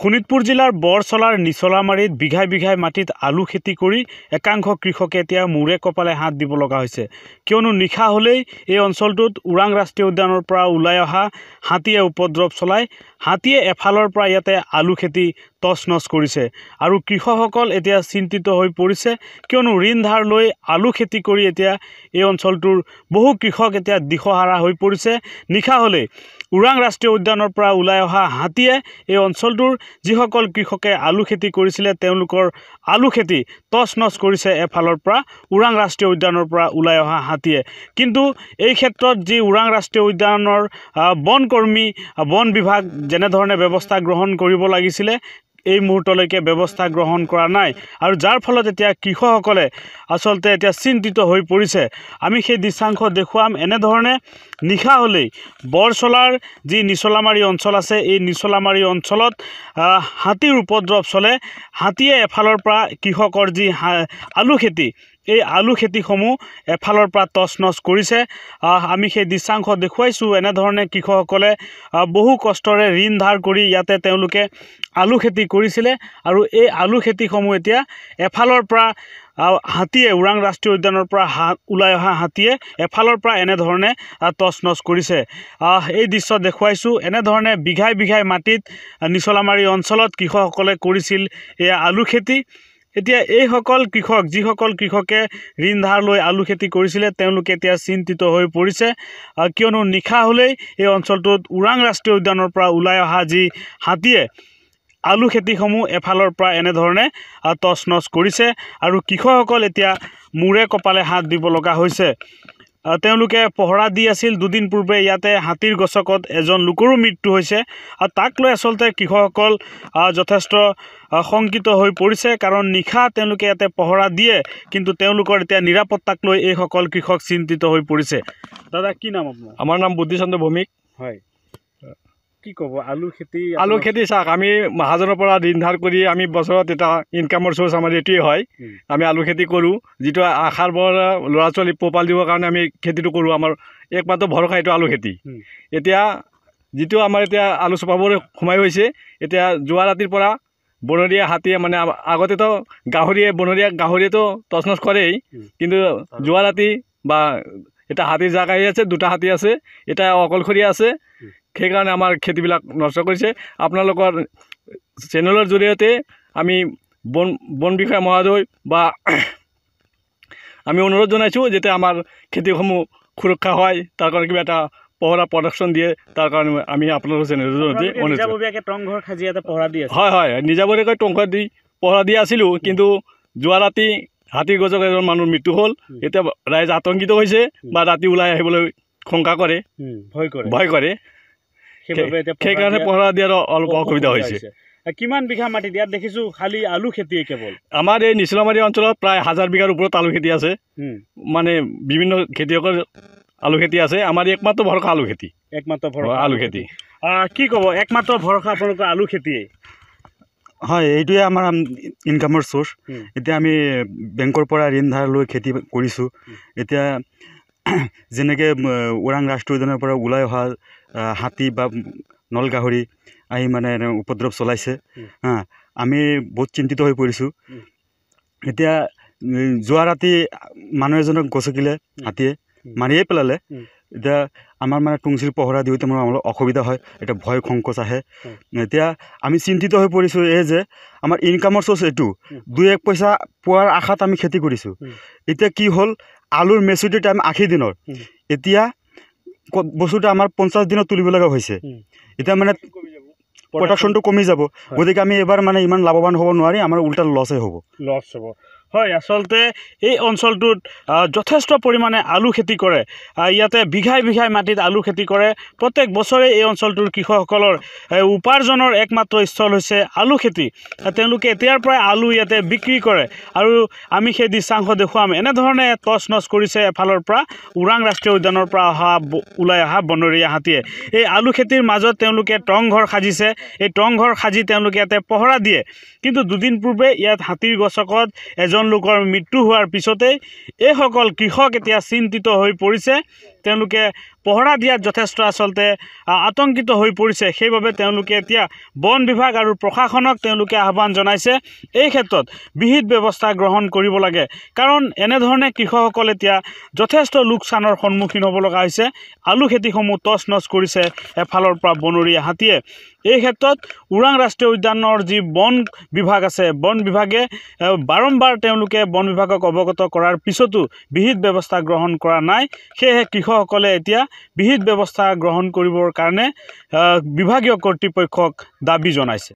শোণিতপুৰ জিলাৰ বৰচলাৰ নিচলামাৰীত বিঘাই বিঘাই মাটিত আলু খেতি কৰি একাংশ কৃষকে এতিয়া মূৰে কপালে হাত দিব লগা হৈছে কিয়নো নিশা হ'লেই এই অঞ্চলটোত ওৰাং ৰাষ্ট্ৰীয় উদ্যানৰ পৰা ওলাই অহা হাতীয়ে উপদ্ৰৱ চলায় হাতীয়ে এফালৰ পৰা ইয়াতে আলু খেতি তছ নছ কৰিছে আৰু কৃষকসকল এতিয়া চিন্তিত হৈ পৰিছে কিয়নো ঋণ ধাৰ লৈ আলু খেতি কৰি এতিয়া এই অঞ্চলটোৰ বহু কৃষক এতিয়া দিশহাৰা হৈ পৰিছে নিশা হ'লেই ওৰাং ৰাষ্ট্ৰীয় উদ্যানৰ পৰা ওলাই অহা হাতীয়ে এই অঞ্চলটোৰ যিসকল কৃষকে আলু খেতি কৰিছিলে তেওঁলোকৰ আলু খেতি তছ নছ কৰিছে এফালৰ পৰা ওৰাং ৰাষ্ট্ৰীয় উদ্যানৰ পৰা ওলাই অহা হাতীয়ে কিন্তু এই ক্ষেত্ৰত যি ওৰাং ৰাষ্ট্ৰীয় উদ্যানৰ বনকৰ্মী বন বিভাগ যেনেধৰণে ব্যৱস্থা গ্ৰহণ কৰিব লাগিছিলে এই মুহূৰ্তলৈকে ব্যৱস্থা গ্ৰহণ কৰা নাই আৰু যাৰ ফলত এতিয়া কৃষকসকলে আচলতে এতিয়া চিন্তিত হৈ পৰিছে আমি সেই দৃশ্যাংশ দেখুৱাম এনেধৰণে নিশা হ'লেই বৰচলাৰ যি নিচলামাৰী অঞ্চল আছে এই নিচলামাৰী অঞ্চলত হাতীৰ উপদ্ৰৱ চলে হাতীয়ে এফালৰ পৰা কৃষকৰ যি আলু খেতি এই আলু খেতিসমূহ এফালৰ পৰা টচ নচ কৰিছে আমি সেই দৃশ্যাংশ দেখুৱাইছোঁ এনেধৰণে কৃষকসকলে বহু কষ্টৰে ঋণ ধাৰ কৰি ইয়াতে তেওঁলোকে আলু খেতি কৰিছিলে আৰু এই আলু খেতিসমূহ এতিয়া এফালৰ পৰা হাতীয়ে ওৰাং ৰাষ্ট্ৰীয় উদ্যানৰ পৰা হা ওলাই অহা হাতীয়ে এফালৰ পৰা এনেধৰণে টচ নচ কৰিছে এই দৃশ্য দেখুৱাইছোঁ এনেধৰণে বিঘাই বিঘাই মাটিত নিচলামাৰী অঞ্চলত কৃষকসকলে কৰিছিল এয়া আলু খেতি এতিয়া এইসকল কৃষক যিসকল কৃষকে ঋণ ধাৰ লৈ আলু খেতি কৰিছিলে তেওঁলোকে এতিয়া চিন্তিত হৈ পৰিছে কিয়নো নিশা হ'লেই এই অঞ্চলটোত ওৰাং ৰাষ্ট্ৰীয় উদ্যানৰ পৰা ওলাই অহা যি হাতীয়ে আলু খেতিসমূহ এফালৰ পৰা এনেধৰণে তচ নচ কৰিছে আৰু কৃষকসকল এতিয়া মূৰে কপালে হাত দিব লগা হৈছে তেওঁলোকে পহৰা দি আছিল দুদিন পূৰ্বে ইয়াতে হাতীৰ গছকত এজন লোকৰো মৃত্যু হৈছে আৰু তাক লৈ আচলতে কৃষকসকল যথেষ্ট শংকিত হৈ পৰিছে কাৰণ নিশা তেওঁলোকে ইয়াতে পহৰা দিয়ে কিন্তু তেওঁলোকৰ এতিয়া নিৰাপত্তাক লৈ এইসকল কৃষক চিন্তিত হৈ পৰিছে দাদা কি নাম আপোনাৰ আমাৰ নাম বুদ্ধিচন্দ্ৰ ভৌমিক হয় কি ক'ব আলু খেতি আলু খেতি চাওক আমি মাহাজনৰ পৰা ঋণ ধাৰ কৰি আমি বছৰত এটা ইনকামৰ চ'ৰ্চ আমাৰ এইটোৱেই হয় আমি আলু খেতি কৰোঁ যিটো আশাৰ পৰা ল'ৰা ছোৱালীক পোহপাল দিবৰ কাৰণে আমি খেতিটো কৰোঁ আমাৰ একমাত্ৰ ভৰসা এইটো আলু খেতি এতিয়া যিটো আমাৰ এতিয়া আলু চপাবলৈ সোমাই গৈছে এতিয়া যোৱা ৰাতিৰ পৰা বনৰীয়া হাতীয়ে মানে আগতেতো গাহৰিয়ে বনৰীয়া গাহৰিয়েতো টচ নচ কৰেই কিন্তু যোৱা ৰাতি বা এটা হাতী জাগাই আছে দুটা হাতী আছে এটা অকলশৰীয়া আছে সেইকাৰণে আমাৰ খেতিবিলাক নষ্ট কৰিছে আপোনালোকৰ চেনেলৰ জৰিয়তে আমি বন বন বিষয়া মহোদয় বা আমি অনুৰোধ জনাইছোঁ যাতে আমাৰ খেতিসমূহ সুৰক্ষা হয় তাৰ কাৰণে কিবা এটা পহৰা প্ৰডাকশ্যন দিয়ে তাৰ কাৰণে আমি আপোনালোকৰ চেনেলৰ জৰিয়তে হয় হয় নিজাববীয়াকৈ টংঘৰ দি পহৰা দি আছিলোঁ কিন্তু যোৱা ৰাতি হাতীৰ গজক এজন মানুহৰ মৃত্যু হ'ল এতিয়া ৰাইজ আতংকিত হৈছে বা ৰাতি ওলাই আহিবলৈ শংকা কৰে ভয় কৰে ভয় কৰে সেইকাৰণে পহৰা দিয়াত অলপ অসুবিধা হৈছে কিমান বিঘা মাটিত ইয়াত দেখিছোঁ খালি আলু খেতি কেৱল আমাৰ এই নিচলামাৰী অঞ্চলত প্ৰায় হাজাৰ বিঘাৰ ওপৰত আলু খেতি আছে মানে বিভিন্ন খেতিয়কৰ আলু খেতি আছে আমাৰ একমাত্ৰ ভৰসা আলু খেতি একমাত্ৰ ভৰসা আলু খেতি কি ক'ব একমাত্ৰ ভৰসা আপোনালোকৰ আলু খেতি হয় এইটোৱে আমাৰ ইনকামৰ চ'ৰ্চ এতিয়া আমি বেংকৰ পৰা ঋণ ধাৰ লৈ খেতি কৰিছোঁ এতিয়া যেনেকৈ ওৰাং ৰাষ্ট্ৰীয় পৰা ওলাই অহা হাতী বা নল গাহৰি আহি মানে উপদ্ৰৱ চলাইছে হা আমি বহুত চিন্তিত হৈ পৰিছোঁ এতিয়া যোৱা ৰাতি মানুহ এজনক গচকিলে হাতীয়ে মাৰিয়ে পেলালে এতিয়া আমাৰ মানে টুংচিল পহৰা দিওঁতে মানে অলপ অসুবিধা হয় এতিয়া ভয় সংকোচ আহে এতিয়া আমি চিন্তিত হৈ পৰিছোঁ এই যে আমাৰ ইনকামৰ চ'ৰ্চ এইটো দুই এক পইচা পোৱাৰ আশাত আমি খেতি কৰিছোঁ এতিয়া কি হ'ল আলুৰ মেচুৰিটি টাইম আশী দিনৰ এতিয়া বস্তুটো আমাৰ পঞ্চাছ দিনত তুলিব লগা হৈছে এতিয়া মানে প্ৰডাকশ্যনটো কমি যাব গতিকে আমি এইবাৰ মানে ইমান লাভৱান হ'ব নোৱাৰি আমাৰ উল্টা লছেই হ'ব লছ হ'ব হয় আচলতে এই অঞ্চলটোত যথেষ্ট পৰিমাণে আলু খেতি কৰে ইয়াতে বিঘাই বিঘাই মাটিত আলু খেতি কৰে প্ৰত্যেক বছৰে এই অঞ্চলটোৰ কৃষকসকলৰ উপাৰ্জনৰ একমাত্ৰ স্থল হৈছে আলু খেতি তেওঁলোকে এতিয়াৰ পৰাই আলু ইয়াতে বিক্ৰী কৰে আৰু আমি সেই দৃশ্যাংশ দেখুৱাম এনেধৰণে টচ নচ কৰিছে এফালৰ পৰা ওৰাং ৰাষ্ট্ৰীয় উদ্যানৰ পৰা অহা ওলাই অহা বনৰীয়া হাতীয়ে এই আলু খেতিৰ মাজত তেওঁলোকে টংঘৰ সাজিছে এই টংঘৰ সাজি তেওঁলোকে ইয়াতে পহৰা দিয়ে কিন্তু দুদিন পূৰ্বে ইয়াত হাতীৰ গছকত এজন লোকৰ মৃত্যু হোৱাৰ পিছতেই এইসকল কৃষক এতিয়া চিন্তিত হৈ পৰিছে তেওঁলোকে পহৰা দিয়াত যথেষ্ট আচলতে আতংকিত হৈ পৰিছে সেইবাবে তেওঁলোকে এতিয়া বন বিভাগ আৰু প্ৰশাসনক তেওঁলোকে আহ্বান জনাইছে এই ক্ষেত্ৰত বিহিত ব্যৱস্থা গ্ৰহণ কৰিব লাগে কাৰণ এনেধৰণে কৃষকসকল এতিয়া যথেষ্ট লোকচানৰ সন্মুখীন হ'ব লগা হৈছে আলু খেতিসমূহ টচ নচ কৰিছে এফালৰ পৰা বনৰীয়া হাতীয়ে এই ক্ষেত্ৰত ওৰাং ৰাষ্ট্ৰীয় উদ্যানৰ যি বন বিভাগ আছে বন বিভাগে বাৰম্বাৰ তেওঁলোকে বন বিভাগক অৱগত কৰাৰ পিছতো বিহিত ব্যৱস্থা গ্ৰহণ কৰা নাই সেয়েহে কৃষক অধ্যক্ষসকলে এতিয়া বিহিত ব্যৱস্থা গ্ৰহণ কৰিবৰ কাৰণে বিভাগীয় কৰ্তৃপক্ষক দাবী জনাইছে